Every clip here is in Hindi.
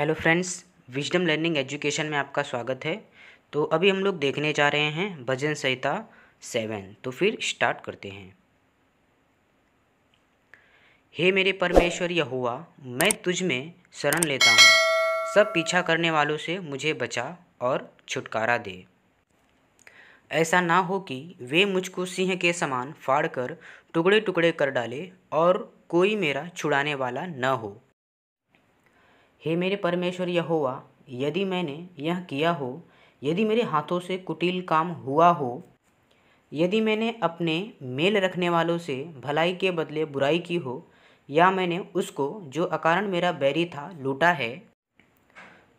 hello friends wisdom learning education में आपका स्वागत है तो अभी हम लोग देखने जा रहे हैं भजन संहिता सेवन तो फिर स्टार्ट करते हैं हे मेरे परमेश्वर हुआ मैं तुझ में शरण लेता हूँ सब पीछा करने वालों से मुझे बचा और छुटकारा दे ऐसा ना हो कि वे मुझको सिंह के समान फाड़ कर टुकड़े टुकड़े कर डाले और कोई मेरा छुड़ाने वाला न हो हे मेरे परमेश्वर यहोवा यदि मैंने यह किया हो यदि मेरे हाथों से कुटिल काम हुआ हो यदि मैंने अपने मेल रखने वालों से भलाई के बदले बुराई की हो या मैंने उसको जो अकारण मेरा बैरी था लूटा है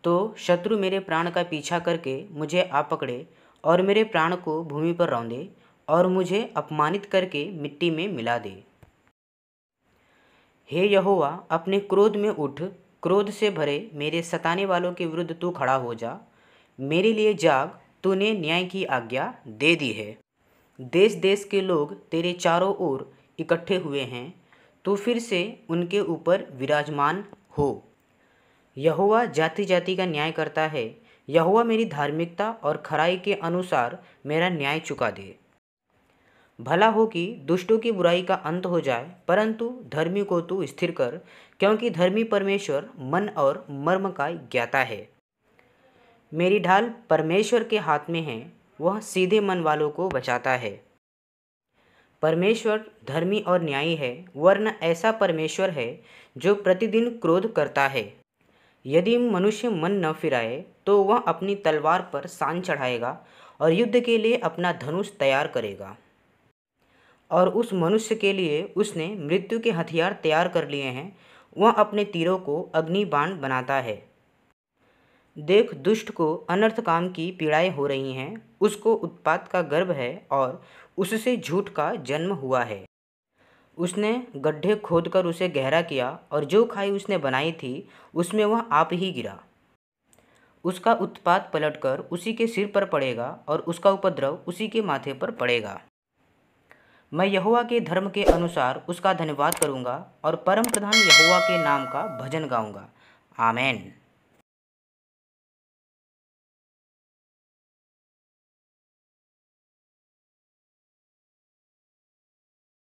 तो शत्रु मेरे प्राण का पीछा करके मुझे आ पकड़े और मेरे प्राण को भूमि पर रौंदे और मुझे अपमानित करके मिट्टी में मिला दे हे यहोवा अपने क्रोध में उठ क्रोध से भरे मेरे सताने वालों के विरुद्ध तू खड़ा हो जा मेरे लिए जाग तूने न्याय की आज्ञा दे दी है देश देश के लोग तेरे चारों ओर इकट्ठे हुए हैं तो फिर से उनके ऊपर विराजमान हो यहुआ जाति जाति का न्याय करता है यहुआ मेरी धार्मिकता और खराई के अनुसार मेरा न्याय चुका दे भला हो कि दुष्टों की बुराई का अंत हो जाए परंतु धर्मी को तू स्थिर कर क्योंकि धर्मी परमेश्वर मन और मर्म का ज्ञाता है मेरी ढाल परमेश्वर के हाथ में है वह सीधे मन वालों को बचाता है परमेश्वर धर्मी और न्यायी है वर्ण ऐसा परमेश्वर है जो प्रतिदिन क्रोध करता है यदि मनुष्य मन न फिराए तो वह अपनी तलवार पर सान चढ़ाएगा और युद्ध के लिए अपना धनुष तैयार करेगा और उस मनुष्य के लिए उसने मृत्यु के हथियार तैयार कर लिए हैं वह अपने तीरों को अग्नि बाण बनाता है देख दुष्ट को अनर्थ काम की पीड़ाएं हो रही हैं उसको उत्पात का गर्भ है और उससे झूठ का जन्म हुआ है उसने गड्ढे खोदकर उसे गहरा किया और जो खाई उसने बनाई थी उसमें वह आप ही गिरा उसका उत्पात पलटकर उसी के सिर पर पड़ेगा और उसका उपद्रव उसी के माथे पर पड़ेगा मैं यहुआ के धर्म के अनुसार उसका धन्यवाद करूँगा और परम प्रधान यहुआ के नाम का भजन गाऊँगा आमेन